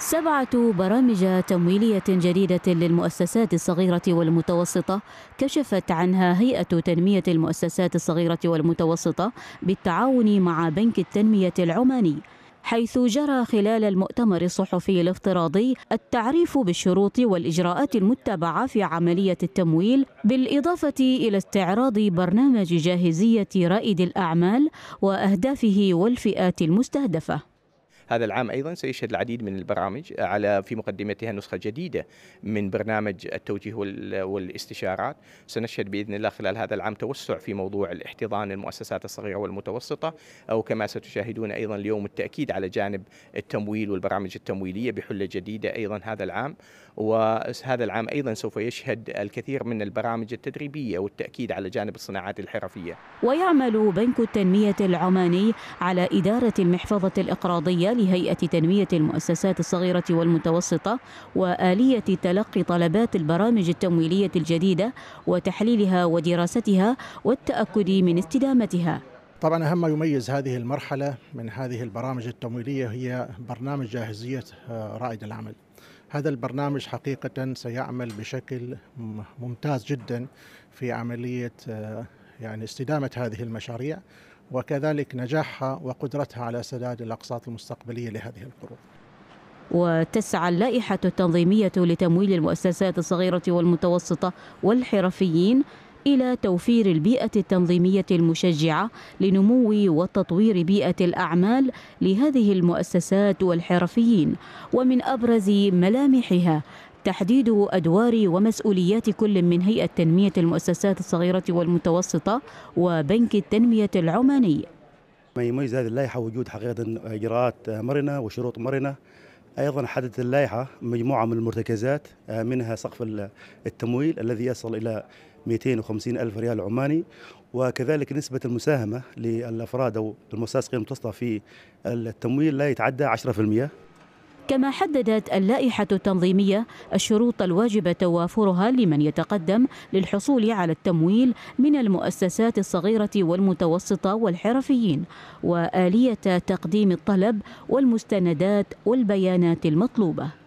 سبعة برامج تمويلية جديدة للمؤسسات الصغيرة والمتوسطة كشفت عنها هيئة تنمية المؤسسات الصغيرة والمتوسطة بالتعاون مع بنك التنمية العماني حيث جرى خلال المؤتمر الصحفي الافتراضي التعريف بالشروط والإجراءات المتبعة في عملية التمويل بالإضافة إلى استعراض برنامج جاهزية رائد الأعمال وأهدافه والفئات المستهدفة هذا العام أيضا سيشهد العديد من البرامج على في مقدمتها نسخة جديدة من برنامج التوجيه والاستشارات سنشهد بإذن الله خلال هذا العام توسع في موضوع الاحتضان المؤسسات الصغيرة والمتوسطة أو كما ستشاهدون أيضا اليوم التأكيد على جانب التمويل والبرامج التمويلية بحلة جديدة أيضا هذا العام وهذا العام أيضا سوف يشهد الكثير من البرامج التدريبية والتأكيد على جانب الصناعات الحرفية ويعمل بنك التنمية العماني على إدارة المحفظة الإقراضية هيئة تنمية المؤسسات الصغيرة والمتوسطة وآلية تلقي طلبات البرامج التمويلية الجديدة وتحليلها ودراستها والتأكد من استدامتها طبعا أهم ما يميز هذه المرحلة من هذه البرامج التمويلية هي برنامج جاهزية آه، رائد العمل هذا البرنامج حقيقة سيعمل بشكل ممتاز جدا في عملية آه، يعني استدامة هذه المشاريع وكذلك نجاحها وقدرتها على سداد الأقساط المستقبلية لهذه القروض وتسعى اللائحة التنظيمية لتمويل المؤسسات الصغيرة والمتوسطة والحرفيين إلى توفير البيئة التنظيمية المشجعة لنمو وتطوير بيئة الأعمال لهذه المؤسسات والحرفيين ومن أبرز ملامحها تحديد أدوار ومسؤوليات كل من هيئة تنمية المؤسسات الصغيرة والمتوسطة وبنك التنمية العماني ما يميز هذه اللائحة وجود حقيقة إجراءات مرنة وشروط مرنة ايضا حددت اللائحه مجموعه من المرتكزات منها سقف التمويل الذي يصل الى 250 الف ريال عماني وكذلك نسبه المساهمه للافراد او المؤسسات المتوسطه في التمويل لا يتعدى 10% كما حددت اللائحة التنظيمية الشروط الواجب توافرها لمن يتقدم للحصول على التمويل من المؤسسات الصغيرة والمتوسطة والحرفيين وآلية تقديم الطلب والمستندات والبيانات المطلوبة